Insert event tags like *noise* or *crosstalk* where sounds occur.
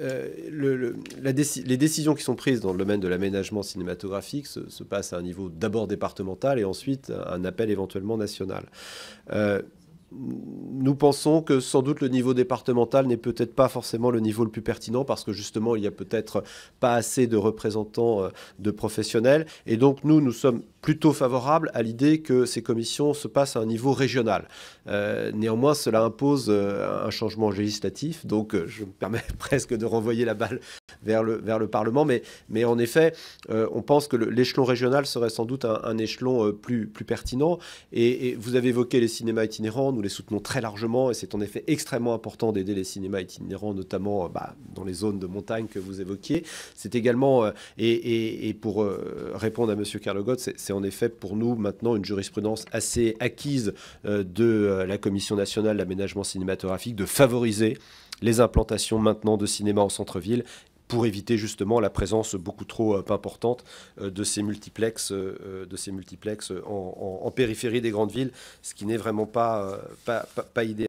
Euh, les décisions qui sont prises dans le domaine de l'aménagement cinématographique se, passent à un niveau d'abord départemental et ensuite un appel éventuellement national. Euh, nous pensons que sans doute le niveau départemental n'est peut-être pas forcément le niveau le plus pertinent parce que justement il n'y a peut-être pas assez de représentants euh, de professionnels et donc nous nous sommes plutôt favorables à l'idée que ces commissions se passent à un niveau régional. Euh, néanmoins cela impose euh, un changement législatif donc je me permets *laughs* presque de renvoyer la balle vers le, vers le Parlement mais, mais en effet on pense que l'échelon régional serait sans doute un, échelon plus, plus pertinent et vous avez évoqué les cinémas itinérants nous les soutenons très largement et c'est en effet extrêmement important d'aider les cinémas itinérants, notamment euh, bah, dans les zones de montagne que vous évoquiez. C'est également, euh, et, pour euh, répondre à M. Carlogot, c'est en effet pour nous maintenant une jurisprudence assez acquise de la Commission nationale d'aménagement cinématographique de favoriser les implantations maintenant de cinéma en centre-ville pour éviter justement la présence beaucoup trop euh, importante euh, de ces multiplexes, euh, de ces multiplexes en, périphérie des grandes villes, ce qui n'est vraiment pas, pas, pas idéal.